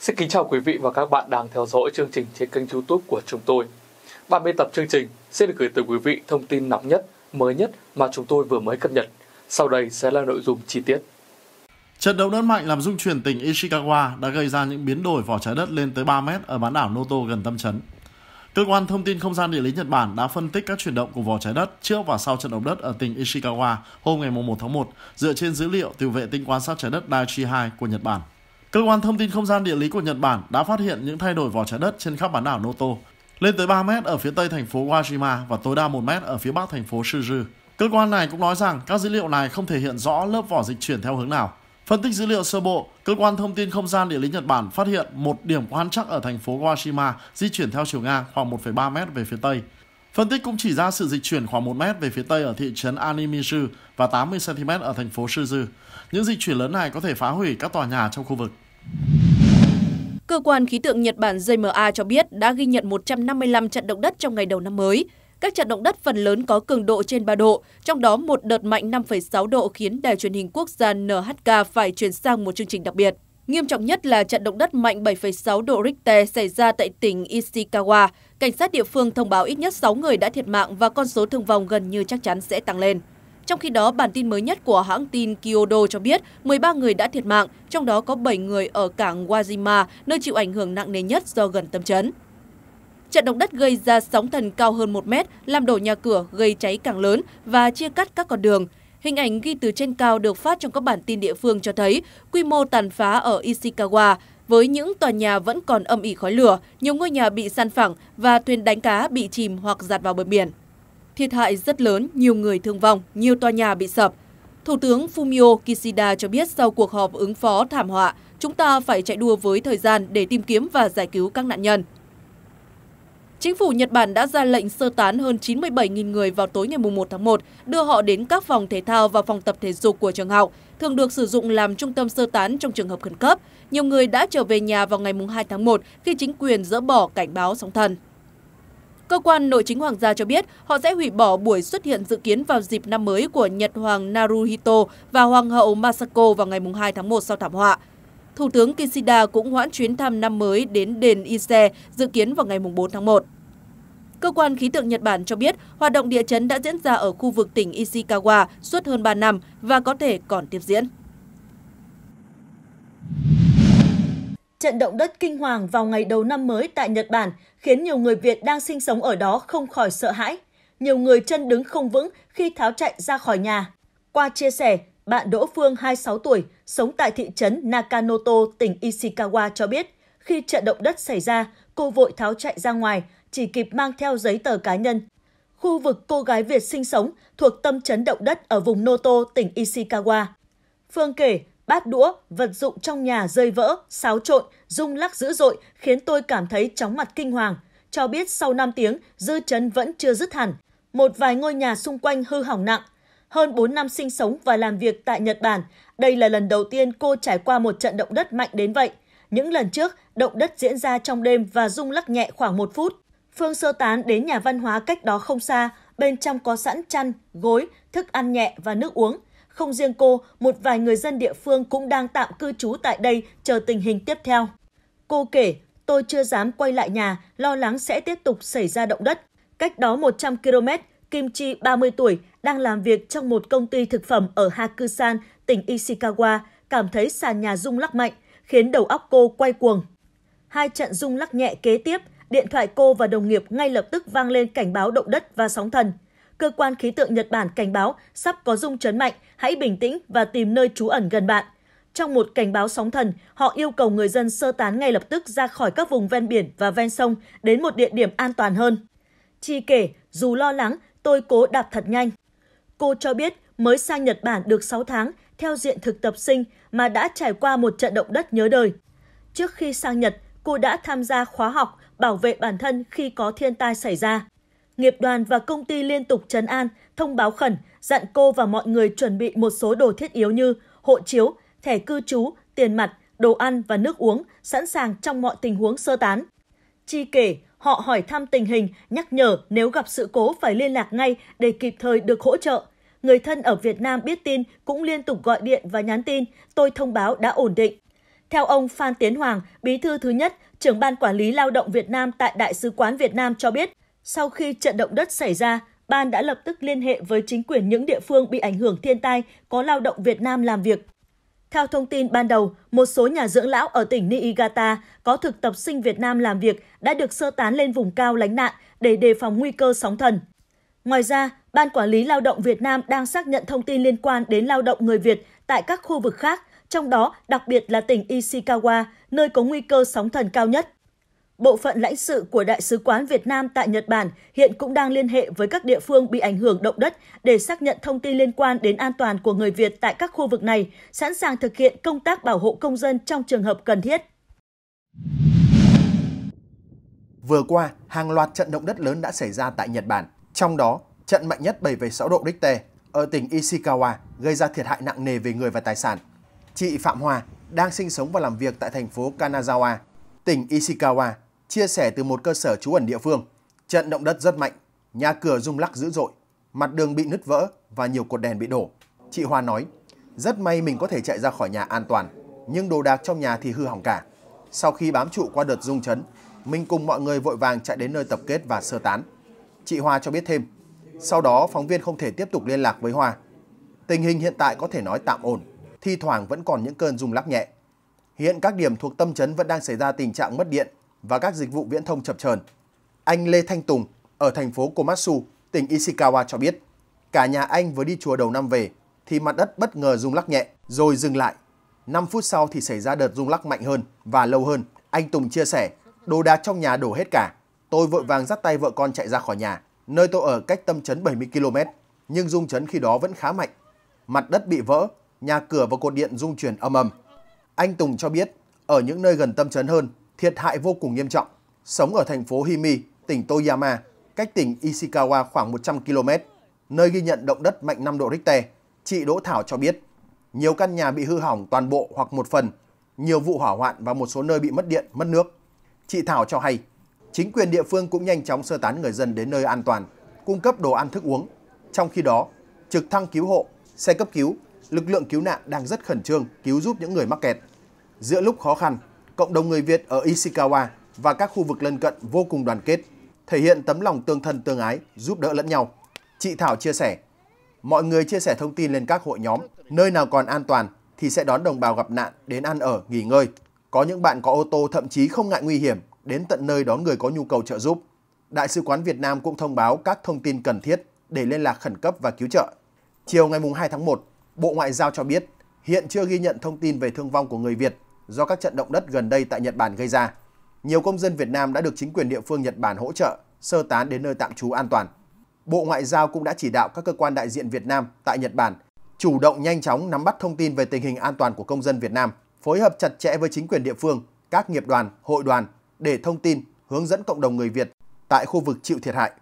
Xin kính chào quý vị và các bạn đang theo dõi chương trình trên kênh youtube của chúng tôi. Bản biên tập chương trình sẽ được gửi tới quý vị thông tin nóng nhất, mới nhất mà chúng tôi vừa mới cập nhật. Sau đây sẽ là nội dung chi tiết. Trận đấu đất mạnh làm rung chuyển tỉnh Ishikawa đã gây ra những biến đổi vỏ trái đất lên tới 3 mét ở bán đảo Noto gần tâm chấn. Cơ quan thông tin không gian địa lý Nhật Bản đã phân tích các chuyển động của vỏ trái đất trước và sau trận động đất ở tỉnh Ishikawa hôm ngày 1 tháng 1 dựa trên dữ liệu từ vệ tinh quan sát trái đất Daichi 2 của Nhật Bản. Cơ quan thông tin không gian địa lý của Nhật Bản đã phát hiện những thay đổi vỏ trái đất trên khắp bán đảo Noto, lên tới 3 mét ở phía tây thành phố Wajima và tối đa 1 mét ở phía bắc thành phố Shuju. Cơ quan này cũng nói rằng các dữ liệu này không thể hiện rõ lớp vỏ dịch chuyển theo hướng nào, Phân tích dữ liệu sơ bộ, cơ quan thông tin không gian địa lý Nhật Bản phát hiện một điểm quan trắc ở thành phố Washima di chuyển theo chiều ngang khoảng 1,3 m về phía tây. Phân tích cũng chỉ ra sự dịch chuyển khoảng 1 m về phía tây ở thị trấn Animizu và 80 cm ở thành phố Shizu. Những dịch chuyển lớn này có thể phá hủy các tòa nhà trong khu vực. Cơ quan khí tượng Nhật Bản JMA cho biết đã ghi nhận 155 trận động đất trong ngày đầu năm mới. Các trận động đất phần lớn có cường độ trên 3 độ, trong đó một đợt mạnh 5,6 độ khiến đài truyền hình quốc gia NHK phải chuyển sang một chương trình đặc biệt. Nghiêm trọng nhất là trận động đất mạnh 7,6 độ Richter xảy ra tại tỉnh Ishikawa. Cảnh sát địa phương thông báo ít nhất 6 người đã thiệt mạng và con số thương vong gần như chắc chắn sẽ tăng lên. Trong khi đó, bản tin mới nhất của hãng tin Kyodo cho biết 13 người đã thiệt mạng, trong đó có 7 người ở cảng Wajima, nơi chịu ảnh hưởng nặng nề nhất do gần tâm chấn. Trận động đất gây ra sóng thần cao hơn 1 mét, làm đổ nhà cửa, gây cháy càng lớn và chia cắt các con đường. Hình ảnh ghi từ trên cao được phát trong các bản tin địa phương cho thấy quy mô tàn phá ở Ishikawa với những tòa nhà vẫn còn âm ỉ khói lửa, nhiều ngôi nhà bị săn phẳng và thuyền đánh cá bị chìm hoặc giạt vào bờ biển. Thiệt hại rất lớn, nhiều người thương vong, nhiều tòa nhà bị sập. Thủ tướng Fumio Kishida cho biết sau cuộc họp ứng phó thảm họa, chúng ta phải chạy đua với thời gian để tìm kiếm và giải cứu các nạn nhân. Chính phủ Nhật Bản đã ra lệnh sơ tán hơn 97.000 người vào tối ngày 1 tháng 1, đưa họ đến các phòng thể thao và phòng tập thể dục của trường học, thường được sử dụng làm trung tâm sơ tán trong trường hợp khẩn cấp. Nhiều người đã trở về nhà vào ngày 2 tháng 1 khi chính quyền dỡ bỏ cảnh báo sóng thần. Cơ quan nội chính hoàng gia cho biết họ sẽ hủy bỏ buổi xuất hiện dự kiến vào dịp năm mới của Nhật Hoàng Naruhito và Hoàng hậu Masako vào ngày 2 tháng 1 sau thảm họa. Thủ tướng Kishida cũng hoãn chuyến thăm năm mới đến đền Ise dự kiến vào ngày 4 tháng 1. Cơ quan khí tượng Nhật Bản cho biết hoạt động địa chấn đã diễn ra ở khu vực tỉnh Ishikawa suốt hơn 3 năm và có thể còn tiếp diễn. Trận động đất kinh hoàng vào ngày đầu năm mới tại Nhật Bản khiến nhiều người Việt đang sinh sống ở đó không khỏi sợ hãi. Nhiều người chân đứng không vững khi tháo chạy ra khỏi nhà. Qua chia sẻ, bạn Đỗ Phương 26 tuổi, sống tại thị trấn Nakanoto, tỉnh Ishikawa cho biết, khi trận động đất xảy ra, cô vội tháo chạy ra ngoài, chỉ kịp mang theo giấy tờ cá nhân. Khu vực cô gái Việt sinh sống thuộc tâm chấn động đất ở vùng Noto, tỉnh Ishikawa. Phương kể, bát đũa, vật dụng trong nhà rơi vỡ, xáo trộn, rung lắc dữ dội khiến tôi cảm thấy chóng mặt kinh hoàng. Cho biết sau 5 tiếng, dư chấn vẫn chưa dứt hẳn. Một vài ngôi nhà xung quanh hư hỏng nặng. Hơn 4 năm sinh sống và làm việc tại Nhật Bản, đây là lần đầu tiên cô trải qua một trận động đất mạnh đến vậy. Những lần trước, động đất diễn ra trong đêm và rung lắc nhẹ khoảng một phút. Phương sơ tán đến nhà văn hóa cách đó không xa, bên trong có sẵn chăn, gối, thức ăn nhẹ và nước uống. Không riêng cô, một vài người dân địa phương cũng đang tạm cư trú tại đây chờ tình hình tiếp theo. Cô kể, tôi chưa dám quay lại nhà, lo lắng sẽ tiếp tục xảy ra động đất. Cách đó 100 km, Kim Chi, 30 tuổi, đang làm việc trong một công ty thực phẩm ở Hakusan, tỉnh Ishikawa, cảm thấy sàn nhà rung lắc mạnh, khiến đầu óc cô quay cuồng. Hai trận rung lắc nhẹ kế tiếp Điện thoại cô và đồng nghiệp ngay lập tức vang lên cảnh báo động đất và sóng thần. Cơ quan khí tượng Nhật Bản cảnh báo sắp có rung chấn mạnh, hãy bình tĩnh và tìm nơi trú ẩn gần bạn. Trong một cảnh báo sóng thần, họ yêu cầu người dân sơ tán ngay lập tức ra khỏi các vùng ven biển và ven sông đến một địa điểm an toàn hơn. Chi kể, dù lo lắng, tôi cố đạp thật nhanh. Cô cho biết mới sang Nhật Bản được 6 tháng theo diện thực tập sinh mà đã trải qua một trận động đất nhớ đời. Trước khi sang Nhật, cô đã tham gia khóa học bảo vệ bản thân khi có thiên tai xảy ra. Nghiệp đoàn và công ty liên tục chấn an, thông báo khẩn, dặn cô và mọi người chuẩn bị một số đồ thiết yếu như hộ chiếu, thẻ cư trú, tiền mặt, đồ ăn và nước uống, sẵn sàng trong mọi tình huống sơ tán. Chi kể, họ hỏi thăm tình hình, nhắc nhở nếu gặp sự cố phải liên lạc ngay để kịp thời được hỗ trợ. Người thân ở Việt Nam biết tin cũng liên tục gọi điện và nhắn tin, tôi thông báo đã ổn định. Theo ông Phan Tiến Hoàng, bí thư thứ nhất, trưởng ban quản lý lao động Việt Nam tại Đại sứ quán Việt Nam cho biết, sau khi trận động đất xảy ra, ban đã lập tức liên hệ với chính quyền những địa phương bị ảnh hưởng thiên tai có lao động Việt Nam làm việc. Theo thông tin ban đầu, một số nhà dưỡng lão ở tỉnh Niigata có thực tập sinh Việt Nam làm việc đã được sơ tán lên vùng cao lánh nạn để đề phòng nguy cơ sóng thần. Ngoài ra, Ban Quản lý Lao động Việt Nam đang xác nhận thông tin liên quan đến lao động người Việt tại các khu vực khác trong đó đặc biệt là tỉnh Ishikawa, nơi có nguy cơ sóng thần cao nhất. Bộ phận lãnh sự của Đại sứ quán Việt Nam tại Nhật Bản hiện cũng đang liên hệ với các địa phương bị ảnh hưởng động đất để xác nhận thông tin liên quan đến an toàn của người Việt tại các khu vực này, sẵn sàng thực hiện công tác bảo hộ công dân trong trường hợp cần thiết. Vừa qua, hàng loạt trận động đất lớn đã xảy ra tại Nhật Bản, trong đó trận mạnh nhất 7,6 độ Richter ở tỉnh Ishikawa gây ra thiệt hại nặng nề về người và tài sản. Chị Phạm Hòa đang sinh sống và làm việc tại thành phố Kanazawa, tỉnh Ishikawa, chia sẻ từ một cơ sở trú ẩn địa phương. Trận động đất rất mạnh, nhà cửa rung lắc dữ dội, mặt đường bị nứt vỡ và nhiều cột đèn bị đổ. Chị Hoa nói, rất may mình có thể chạy ra khỏi nhà an toàn, nhưng đồ đạc trong nhà thì hư hỏng cả. Sau khi bám trụ qua đợt rung chấn, mình cùng mọi người vội vàng chạy đến nơi tập kết và sơ tán. Chị Hoa cho biết thêm, sau đó phóng viên không thể tiếp tục liên lạc với Hoa. Tình hình hiện tại có thể nói tạm ổn thi thoảng vẫn còn những cơn rung lắc nhẹ. Hiện các điểm thuộc tâm chấn vẫn đang xảy ra tình trạng mất điện và các dịch vụ viễn thông chập chờn. Anh Lê Thanh Tùng ở thành phố Komatsu, tỉnh Ishikawa cho biết, cả nhà anh vừa đi chùa đầu năm về thì mặt đất bất ngờ rung lắc nhẹ rồi dừng lại. 5 phút sau thì xảy ra đợt rung lắc mạnh hơn và lâu hơn. Anh Tùng chia sẻ, đồ đạc trong nhà đổ hết cả. Tôi vội vàng dắt tay vợ con chạy ra khỏi nhà, nơi tôi ở cách tâm trấn 70 km, nhưng rung chấn khi đó vẫn khá mạnh. Mặt đất bị vỡ nhà cửa và cột điện rung chuyển âm ầm. Anh Tùng cho biết, ở những nơi gần tâm chấn hơn, thiệt hại vô cùng nghiêm trọng. Sống ở thành phố Himi, tỉnh Toyama, cách tỉnh Ishikawa khoảng 100 km, nơi ghi nhận động đất mạnh 5 độ Richter, chị Đỗ Thảo cho biết, nhiều căn nhà bị hư hỏng toàn bộ hoặc một phần, nhiều vụ hỏa hoạn và một số nơi bị mất điện, mất nước. Chị Thảo cho hay, chính quyền địa phương cũng nhanh chóng sơ tán người dân đến nơi an toàn, cung cấp đồ ăn thức uống. Trong khi đó, trực thăng cứu hộ, xe cấp cứu lực lượng cứu nạn đang rất khẩn trương cứu giúp những người mắc kẹt. Giữa lúc khó khăn, cộng đồng người Việt ở Ishikawa và các khu vực lân cận vô cùng đoàn kết, thể hiện tấm lòng tương thân tương ái, giúp đỡ lẫn nhau. Chị Thảo chia sẻ, mọi người chia sẻ thông tin lên các hội nhóm, nơi nào còn an toàn thì sẽ đón đồng bào gặp nạn đến ăn ở, nghỉ ngơi. Có những bạn có ô tô thậm chí không ngại nguy hiểm đến tận nơi đón người có nhu cầu trợ giúp. Đại sứ quán Việt Nam cũng thông báo các thông tin cần thiết để liên lạc khẩn cấp và cứu trợ. Chiều ngày 2 tháng 1, Bộ Ngoại giao cho biết hiện chưa ghi nhận thông tin về thương vong của người Việt do các trận động đất gần đây tại Nhật Bản gây ra. Nhiều công dân Việt Nam đã được chính quyền địa phương Nhật Bản hỗ trợ sơ tán đến nơi tạm trú an toàn. Bộ Ngoại giao cũng đã chỉ đạo các cơ quan đại diện Việt Nam tại Nhật Bản chủ động nhanh chóng nắm bắt thông tin về tình hình an toàn của công dân Việt Nam, phối hợp chặt chẽ với chính quyền địa phương, các nghiệp đoàn, hội đoàn để thông tin, hướng dẫn cộng đồng người Việt tại khu vực chịu thiệt hại.